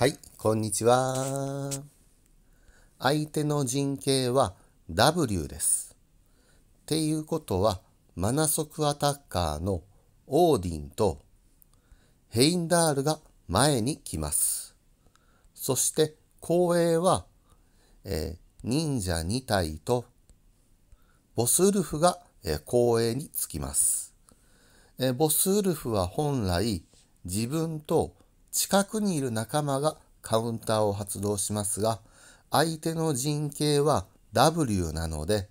はい、こんにちは。相手の人形は W です。っていうことは、マナソクアタッカーのオーディンとヘインダールが前に来ます。そして、後衛は、えー、忍者2体とボスウルフが、えー、後衛につきます、えー、ボスウルフは本来自分と近くにいる仲間がカウンターを発動しますが、相手の陣形は W なので、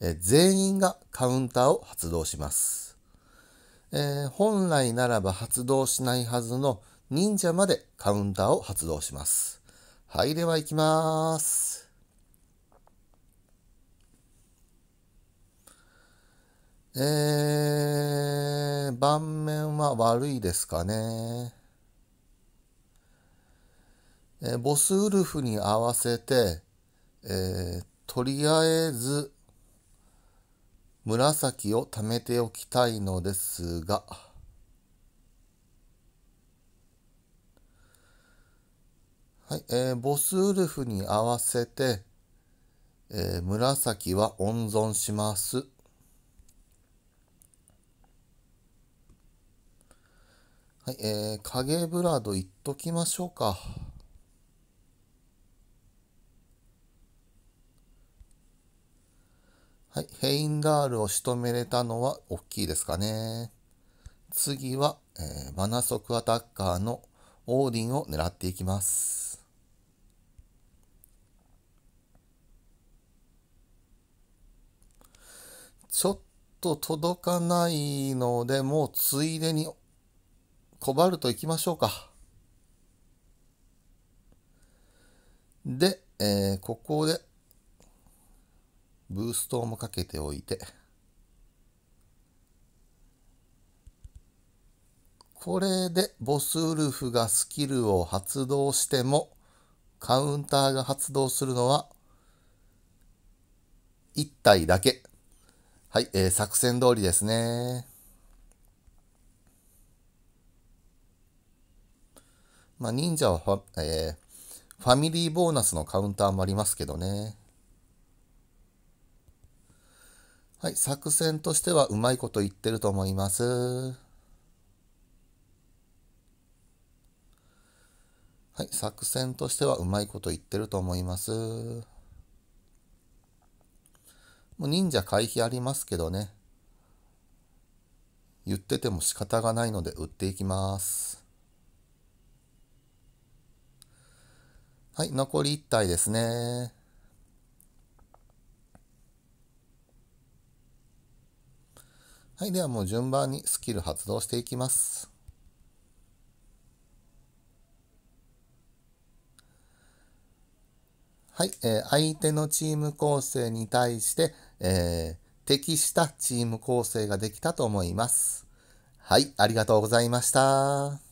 え全員がカウンターを発動します、えー、本来ならば発動しないはずの忍者までカウンターを発動します。はい、では行きます。えー、盤面は悪いですかね。えボスウルフに合わせて、えー、とりあえず紫を貯めておきたいのですが、はい、えー、ボスウルフに合わせて、えー、紫は温存します。はい、えー、影ブラードいっときましょうか。はい、ヘインダールを仕留めれたのは大きいですかね。次は、えー、マナソクアタッカーのオーディンを狙っていきます。ちょっと届かないので、もうついでにコバルト行きましょうか。で、えー、ここでーストもかけておいて、これでボスウルフがスキルを発動しても、カウンターが発動するのは、1体だけ。はい、えー、作戦通りですね。まあ、忍者はファ,、えー、ファミリーボーナスのカウンターもありますけどね。はい、作戦としてはうまいこと言ってると思います。はい、作戦としてはうまいこと言ってると思います。もう忍者回避ありますけどね。言ってても仕方がないので売っていきます。はい、残り1体ですね。はい、ではもう順番にスキル発動していきます。はい、えー、相手のチーム構成に対して、えー、適したチーム構成ができたと思います。はい、ありがとうございました。